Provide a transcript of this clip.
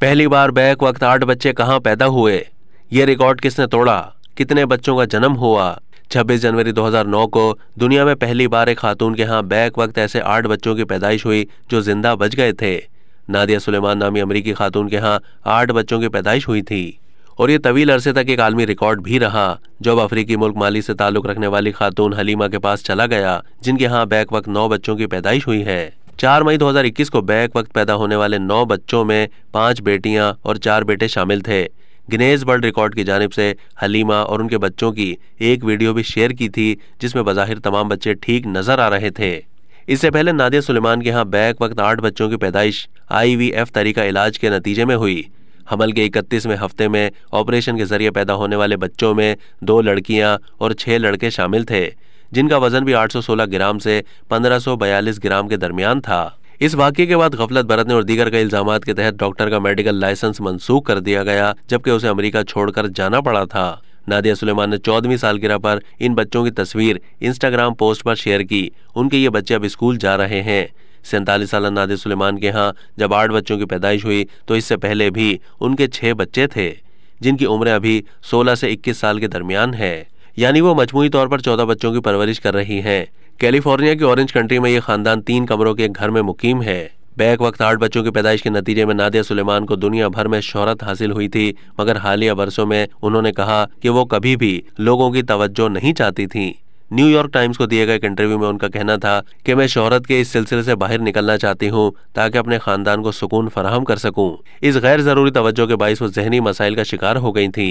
पहली बार बैक वक्त आठ बच्चे कहाँ पैदा हुए ये रिकॉर्ड किसने तोड़ा कितने बच्चों का जन्म हुआ 26 जनवरी 2009 को दुनिया में पहली बार एक खातून के यहाँ बैक वक्त ऐसे आठ बच्चों की पैदाइश हुई जो जिंदा बच गए थे नादिया सुलेमान नामी अमरीकी खातून के यहाँ आठ बच्चों की पैदाइश हुई थी और ये तवील अरसे तक एक आलमी रिकॉर्ड भी रहा जब अफ्रीकी मुल्क माली से ताल्लुक़ रखने वाली खातून हलीमा के पास चला गया जिनके यहाँ बैक वक्त नौ बच्चों की पैदाइश हुई है चार मई 2021 को बैक वक्त पैदा होने वाले नौ बच्चों में पांच बेटियां और चार बेटे शामिल थे गिनेज वर्ल्ड रिकॉर्ड की जानब से हलीमा और उनके बच्चों की एक वीडियो भी शेयर की थी जिसमें बाहिर तमाम बच्चे ठीक नजर आ रहे थे इससे पहले नादिया सुलेमान के यहाँ बैक वक्त आठ बच्चों की पैदाइश आईवीएफ तरीका इलाज के नतीजे में हुई हमल के इकतीसवें हफ्ते में ऑपरेशन के जरिए पैदा होने वाले बच्चों में दो लड़कियां और छह लड़के शामिल थे जिनका वजन भी 816 ग्राम से 1542 ग्राम के दरमियान था इस वाक्य के बाद गफलत बरतने और दीगर कई इल्जाम के तहत डॉक्टर का मेडिकल लाइसेंस मनसूख कर दिया गया जबकि उसे अमरीका छोड़कर जाना पड़ा था नादिया सुलेमान ने चौदहवीं सालगिरह पर इन बच्चों की तस्वीर इंस्टाग्राम पोस्ट पर शेयर की उनके ये बच्चे अब स्कूल जा रहे हैं सैंतालीस साल नादिया सुलेमान के यहाँ जब आठ बच्चों की पैदाइश हुई तो इससे पहले भी उनके छह बच्चे थे जिनकी उम्र अभी 16 से 21 साल के दरमियान है यानी वो मजमूई तौर पर चौदह बच्चों की परवरिश कर रही हैं कैलिफोर्निया के ऑरेंज कंट्री में ये खानदान तीन कमरों के एक घर में मुकीम है बैक वक्त आठ बच्चों की पैदाइश के नतीजे में नादिया सुलेमान को दुनिया भर में शोहरत हासिल हुई थी मगर हालिया वर्षों में उन्होंने कहा कि वो कभी भी लोगों की तवज्जो नहीं चाहती थीं न्यूयॉर्क टाइम्स को दिए गए एक इंटरव्यू में उनका कहना था कि मैं शोहरत के इस सिलसिले से बाहर निकलना चाहती हूँ ताकि अपने खानदान को सुकून फराहम कर सकूँ इस गैर ज़रूरी तवज्जो के बायस वो जहनी मसाइल का शिकार हो गई थी